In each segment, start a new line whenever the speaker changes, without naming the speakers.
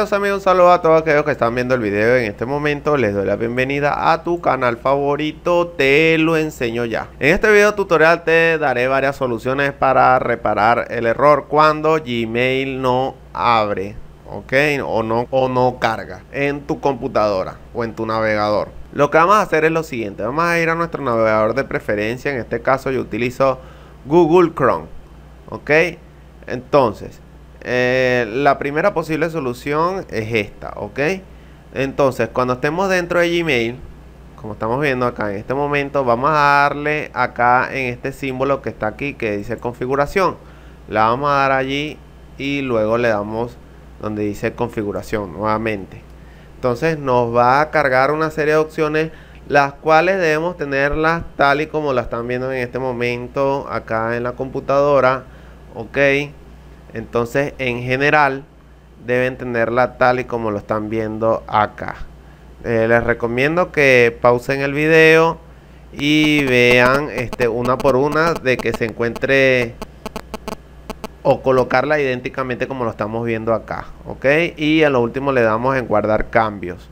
amigos, un saludo a todos aquellos que están viendo el vídeo en este momento Les doy la bienvenida a tu canal favorito, te lo enseño ya En este video tutorial te daré varias soluciones para reparar el error cuando Gmail no abre ¿ok? O no, o no carga en tu computadora o en tu navegador. Lo que vamos a hacer es lo siguiente. Vamos a ir a nuestro navegador de preferencia. En este caso yo utilizo Google Chrome. ¿Ok? Entonces, eh, la primera posible solución es esta, ¿ok? Entonces, cuando estemos dentro de Gmail, como estamos viendo acá en este momento, vamos a darle acá en este símbolo que está aquí, que dice configuración. la vamos a dar allí y luego le damos donde dice configuración nuevamente. Entonces nos va a cargar una serie de opciones las cuales debemos tenerlas tal y como las están viendo en este momento acá en la computadora. Ok. Entonces, en general, deben tenerla tal y como lo están viendo acá. Eh, les recomiendo que pausen el video y vean este, una por una de que se encuentre o colocarla idénticamente como lo estamos viendo acá. ¿Ok? Y a lo último le damos en guardar cambios.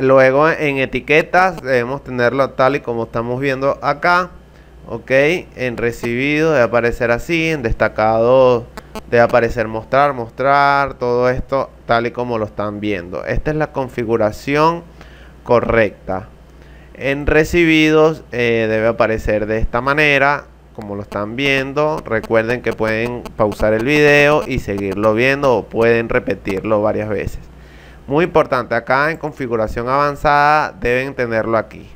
Luego en etiquetas debemos tenerlo tal y como estamos viendo acá ok en recibido debe aparecer así en destacado debe aparecer mostrar mostrar todo esto tal y como lo están viendo esta es la configuración correcta en recibidos eh, debe aparecer de esta manera como lo están viendo recuerden que pueden pausar el video y seguirlo viendo o pueden repetirlo varias veces muy importante acá en configuración avanzada deben tenerlo aquí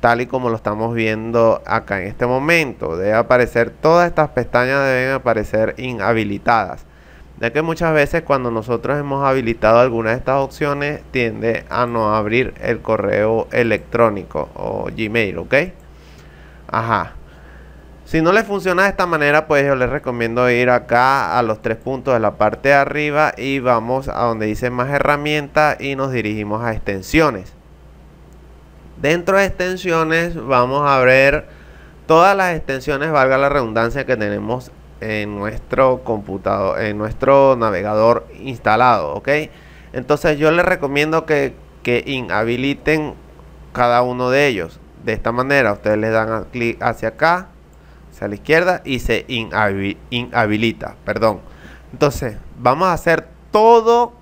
tal y como lo estamos viendo acá en este momento. Debe aparecer, todas estas pestañas deben aparecer inhabilitadas. Ya que muchas veces cuando nosotros hemos habilitado alguna de estas opciones tiende a no abrir el correo electrónico o Gmail, ¿ok? Ajá. Si no le funciona de esta manera, pues yo les recomiendo ir acá a los tres puntos de la parte de arriba y vamos a donde dice más herramientas y nos dirigimos a extensiones. Dentro de extensiones vamos a ver todas las extensiones, valga la redundancia, que tenemos en nuestro computador, en nuestro navegador instalado, ¿ok? Entonces yo les recomiendo que, inhabiliten cada uno de ellos. De esta manera, ustedes le dan clic hacia acá, hacia la izquierda y se inhabilita, perdón. Entonces, vamos a hacer todo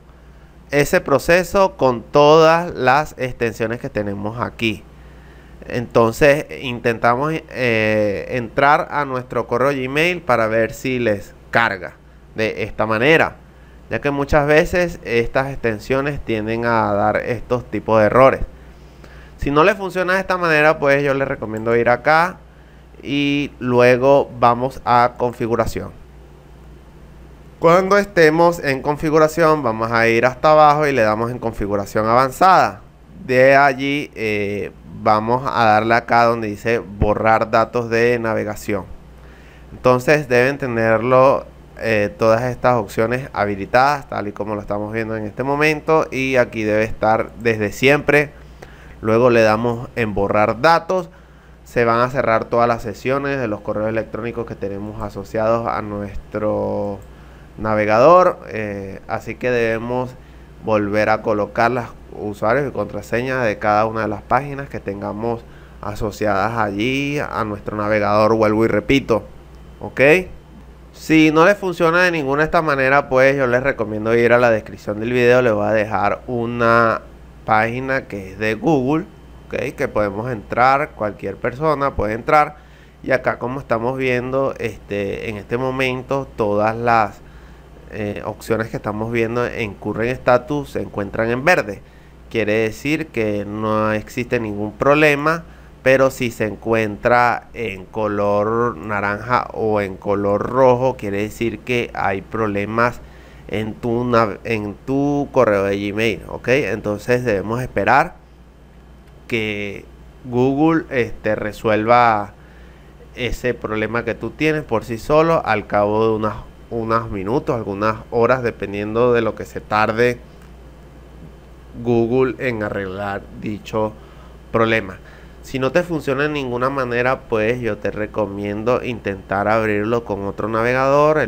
ese proceso con todas las extensiones que tenemos aquí. Entonces intentamos eh, entrar a nuestro correo Gmail para ver si les carga de esta manera, ya que muchas veces estas extensiones tienden a dar estos tipos de errores. Si no les funciona de esta manera, pues yo les recomiendo ir acá y luego vamos a configuración. Cuando estemos en configuración, vamos a ir hasta abajo y le damos en configuración avanzada. De allí eh, vamos a darle acá donde dice borrar datos de navegación. Entonces deben tenerlo eh, todas estas opciones habilitadas, tal y como lo estamos viendo en este momento. Y aquí debe estar desde siempre. Luego le damos en borrar datos se van a cerrar todas las sesiones de los correos electrónicos que tenemos asociados a nuestro navegador. Eh, así que debemos volver a colocar los usuarios y contraseñas de cada una de las páginas que tengamos asociadas allí a nuestro navegador. Vuelvo y repito. ¿Ok? Si no les funciona de ninguna de esta manera, pues yo les recomiendo ir a la descripción del vídeo Les voy a dejar una página que es de Google, ¿ok? Que podemos entrar, cualquier persona puede entrar. Y acá como estamos viendo, este, en este momento todas las eh, opciones que estamos viendo en current status se encuentran en verde. Quiere decir que no existe ningún problema, pero si se encuentra en color naranja o en color rojo, quiere decir que hay problemas en tu, en tu correo de Gmail. ¿ok? Entonces debemos esperar que Google este, resuelva ese problema que tú tienes por sí solo al cabo de unas unos minutos, algunas horas, dependiendo de lo que se tarde Google en arreglar dicho problema. Si no te funciona de ninguna manera, pues yo te recomiendo intentar abrirlo con otro navegador,